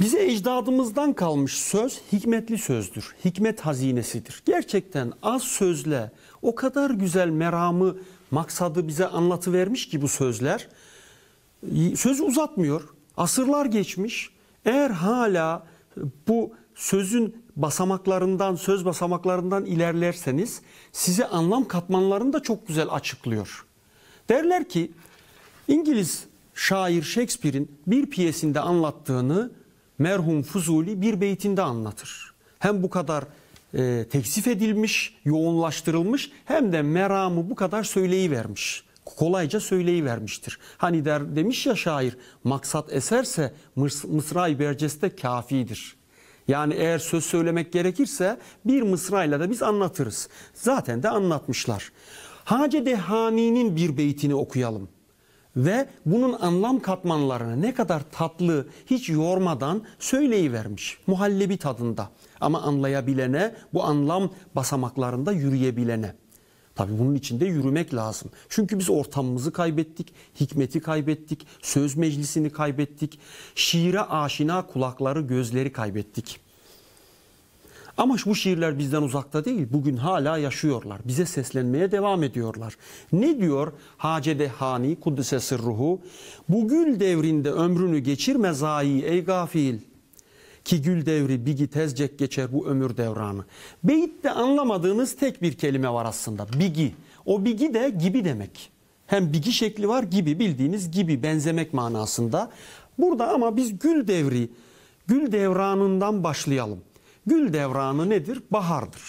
Bize ecdadımızdan kalmış söz hikmetli sözdür. Hikmet hazinesidir. Gerçekten az sözle o kadar güzel meramı, maksadı bize anlatıvermiş ki bu sözler. Söz uzatmıyor. Asırlar geçmiş. Eğer hala bu sözün basamaklarından, söz basamaklarından ilerlerseniz size anlam katmanlarını da çok güzel açıklıyor. Derler ki İngiliz şair Shakespeare'in bir piyesinde anlattığını merhum Fuzuli bir beytinde anlatır. Hem bu kadar e, teksif edilmiş, yoğunlaştırılmış hem de meramı bu kadar söyleyi vermiş, Kolayca söyleyi vermiştir. Hani der demiş ya şair maksat eserse Mıs Mısra-i Berces'te kafidir. Yani eğer söz söylemek gerekirse bir mısrayla da biz anlatırız. Zaten de anlatmışlar. Hacı Dehani'nin bir beytini okuyalım ve bunun anlam katmanlarını ne kadar tatlı hiç yormadan söyleyivermiş muhallebi tadında ama anlayabilene bu anlam basamaklarında yürüyebilene. Tabii bunun içinde yürümek lazım. Çünkü biz ortamımızı kaybettik, hikmeti kaybettik, söz meclisini kaybettik, şiire aşina kulakları, gözleri kaybettik. Ama bu şiirler bizden uzakta değil. Bugün hala yaşıyorlar. Bize seslenmeye devam ediyorlar. Ne diyor Hacede Hani Kuddise Sırruhu? Bu gül devrinde ömrünü geçirme zayi ey gafil. Ki gül devri bigi tezcek geçer bu ömür devranı. Beyitte anlamadığınız tek bir kelime var aslında. Bigi. O bigi de gibi demek. Hem bigi şekli var gibi bildiğiniz gibi benzemek manasında. Burada ama biz gül devri, gül devranından başlayalım. Gül devranı nedir? Bahardır.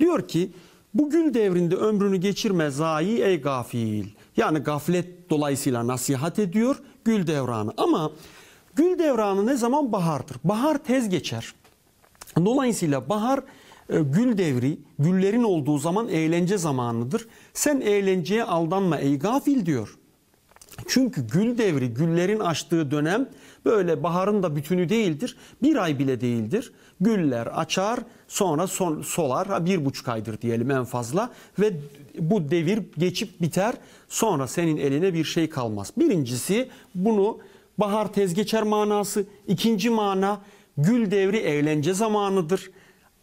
Diyor ki bu gül devrinde ömrünü geçirme zayi ey gafil. Yani gaflet dolayısıyla nasihat ediyor gül devranı. Ama gül devranı ne zaman bahardır? Bahar tez geçer. Dolayısıyla bahar e, gül devri, güllerin olduğu zaman eğlence zamanıdır. Sen eğlenceye aldanma ey gafil diyor. Çünkü gül devri, güllerin açtığı dönem böyle baharın da bütünü değildir. Bir ay bile değildir. Güller açar, sonra son, solar, bir buçuk aydır diyelim en fazla. Ve bu devir geçip biter, sonra senin eline bir şey kalmaz. Birincisi bunu bahar tez manası. İkinci mana gül devri eğlence zamanıdır.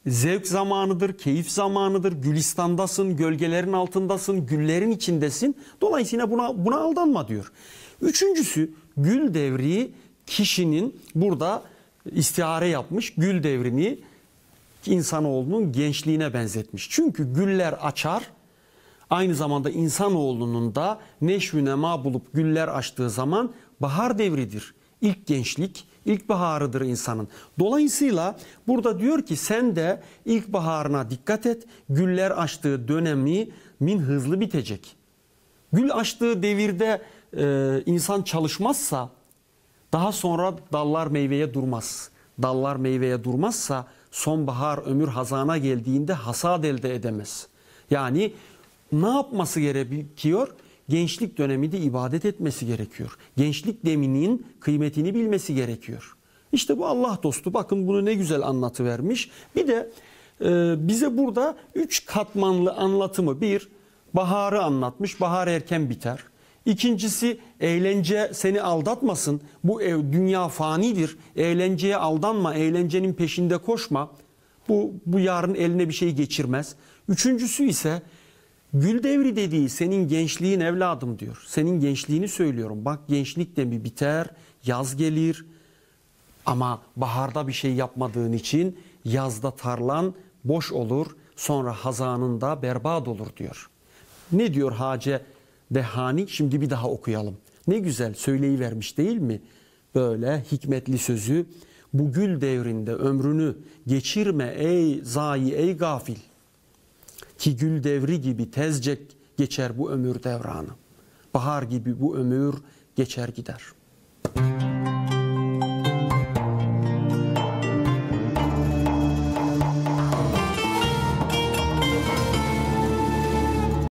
Zevk zamanıdır, keyif zamanıdır. Gülistan'dasın, gölgelerin altındasın, güllerin içindesin. Dolayısıyla buna, buna aldanma diyor. Üçüncüsü gül devri kişinin burada istihare yapmış gül devrini insanoğlunun gençliğine benzetmiş. Çünkü güller açar, aynı zamanda insanoğlunun da neşvüne ma bulup güller açtığı zaman bahar devridir. İlk gençlik, ilkbaharıdır insanın. Dolayısıyla burada diyor ki sen de ilkbaharına dikkat et. Güller açtığı dönemi min hızlı bitecek. Gül açtığı devirde e, insan çalışmazsa daha sonra dallar meyveye durmaz. Dallar meyveye durmazsa sonbahar ömür hazana geldiğinde hasat elde edemez. Yani ne yapması gerekiyor? gençlik döneminde ibadet etmesi gerekiyor. Gençlik deminin kıymetini bilmesi gerekiyor. İşte bu Allah dostu. Bakın bunu ne güzel anlatı vermiş. Bir de e, bize burada üç katmanlı anlatımı. Bir, baharı anlatmış. Bahar erken biter. İkincisi eğlence seni aldatmasın. Bu ev, dünya fanidir. Eğlenceye aldanma, eğlencenin peşinde koşma. Bu, bu yarın eline bir şey geçirmez. Üçüncüsü ise Gül devri dediği senin gençliğin evladım diyor. Senin gençliğini söylüyorum. Bak gençlik de mi biter, yaz gelir ama baharda bir şey yapmadığın için yazda tarlan boş olur, sonra hazanında berbat olur diyor. Ne diyor Hace Dehani? Şimdi bir daha okuyalım. Ne güzel söyleyivermiş değil mi? Böyle hikmetli sözü. Bu gül devrinde ömrünü geçirme ey zayi ey gafil.'' ki gül devri gibi tezcek geçer bu ömür devranı. Bahar gibi bu ömür geçer gider.''